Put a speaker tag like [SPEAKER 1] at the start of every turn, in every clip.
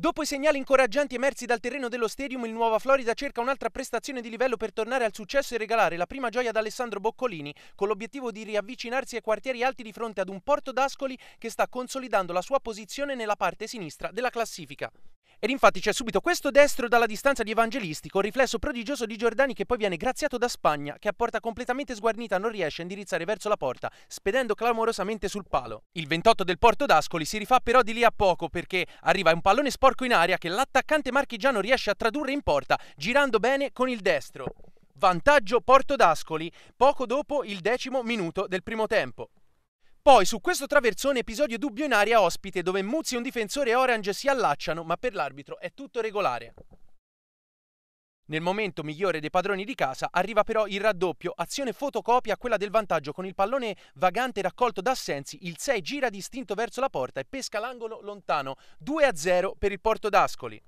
[SPEAKER 1] Dopo i segnali incoraggianti emersi dal terreno dello stadium, il Nuova Florida cerca un'altra prestazione di livello per tornare al successo e regalare la prima gioia ad Alessandro Boccolini, con l'obiettivo di riavvicinarsi ai quartieri alti di fronte ad un Porto d'Ascoli che sta consolidando la sua posizione nella parte sinistra della classifica. Ed infatti c'è subito questo destro dalla distanza di Evangelisti con riflesso prodigioso di Giordani che poi viene graziato da Spagna, che a porta completamente sguarnita non riesce a indirizzare verso la porta, spedendo clamorosamente sul palo. Il 28 del Porto d'Ascoli si rifà però di lì a poco perché arriva un pallone sporco in aria che l'attaccante marchigiano riesce a tradurre in porta, girando bene con il destro. Vantaggio Porto d'Ascoli poco dopo il decimo minuto del primo tempo. Poi su questo traversone episodio dubbio in area ospite dove Muzzi e un difensore orange si allacciano ma per l'arbitro è tutto regolare. Nel momento migliore dei padroni di casa arriva però il raddoppio, azione fotocopia a quella del vantaggio con il pallone vagante raccolto da Sensi, il 6 gira distinto verso la porta e pesca l'angolo lontano, 2-0 per il Porto d'Ascoli.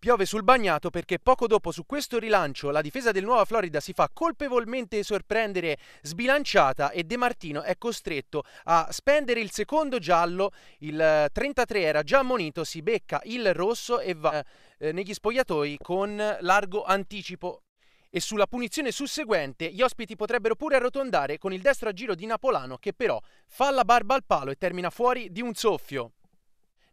[SPEAKER 1] Piove sul bagnato perché poco dopo su questo rilancio la difesa del Nuova Florida si fa colpevolmente sorprendere sbilanciata e De Martino è costretto a spendere il secondo giallo, il 33 eh, era già ammonito, si becca il rosso e va eh, eh, negli spogliatoi con largo anticipo. E sulla punizione susseguente gli ospiti potrebbero pure arrotondare con il destro a giro di Napolano che però fa la barba al palo e termina fuori di un soffio.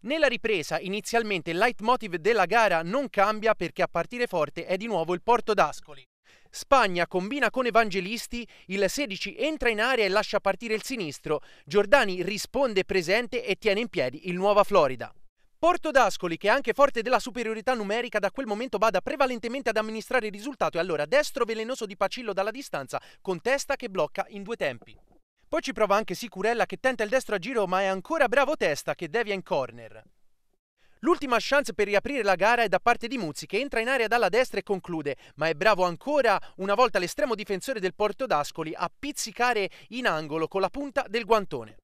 [SPEAKER 1] Nella ripresa inizialmente il leitmotiv della gara non cambia perché a partire forte è di nuovo il Porto d'Ascoli. Spagna combina con Evangelisti, il 16 entra in area e lascia partire il sinistro, Giordani risponde presente e tiene in piedi il Nuova Florida. Porto d'Ascoli, che è anche forte della superiorità numerica, da quel momento bada prevalentemente ad amministrare il risultato e allora destro velenoso di Pacillo dalla distanza, contesta che blocca in due tempi. Poi ci prova anche Sicurella che tenta il destro a giro ma è ancora bravo Testa che devia in corner. L'ultima chance per riaprire la gara è da parte di Muzzi che entra in area dalla destra e conclude, ma è bravo ancora una volta l'estremo difensore del Porto d'Ascoli a pizzicare in angolo con la punta del guantone.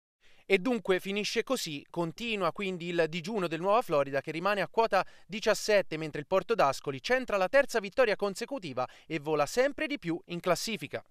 [SPEAKER 1] E dunque finisce così, continua quindi il digiuno del Nuova Florida che rimane a quota 17 mentre il Porto d'Ascoli centra la terza vittoria consecutiva e vola sempre di più in classifica.